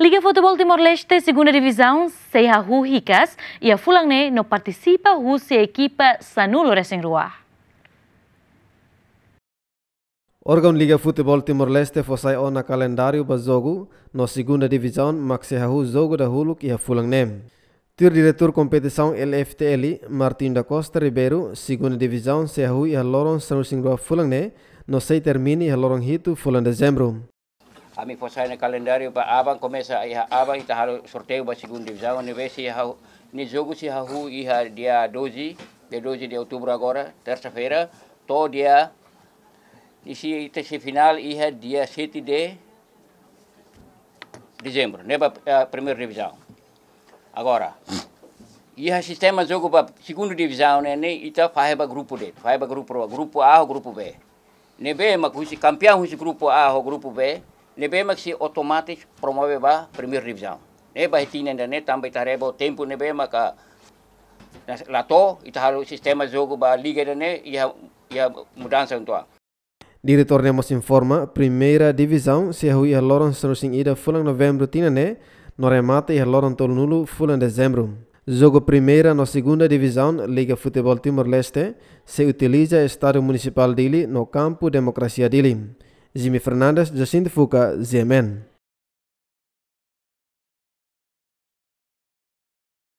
Liga Futebol Timor-Leste, segunda divisão, Seihahu Ricas e a Fulané não participa, Rússia equipa Sanulo Resenrua. órgão Liga Futebol Timor-Leste foi na calendário para jogo na segunda divisão, Maxihahu jogo da Huluk e a Fulané. Tir diretor competição LFTL, Martin da Costa Ribeiro, segunda divisão, se e a Loron Sanulo Resenrua Fulané, não sei termine e a Loron Hito, Fulan dezembro. Ami fosaina kalendario pa abang komesa iha abang ita haro sorteo ba segundo divisão ni vesi ha ni jogo se ha hu iha dia 12 de 12 de outubro agora terça-feira to dia isi ita se final iha dia 7 de dezembro neba a primeira divisão agora iha sistema jogo ba segundo divisão né ne ita faiba grupo de faiba grupo grupo A grupo B nebe makusi campeão esse grupo A ou grupo B ne be mak si otomatis promove a primeira divisão. Ne ba hitina ainda ne também o tempo ne be mak lato itahalo sistema jogo ba liga ainda ia ia mudança então. Diretor Nemos informa, primeira divisão se hui a loron senosing ida fulang novembro tina ne, no remate e a loron em dezembro. Jogo primeira na segunda divisão Liga Futebol Timor-Leste se utiliza estádio municipal Dili no campo Democracia Dili. Jimmy Fernandes, Jacinto Fuca, Ziemen.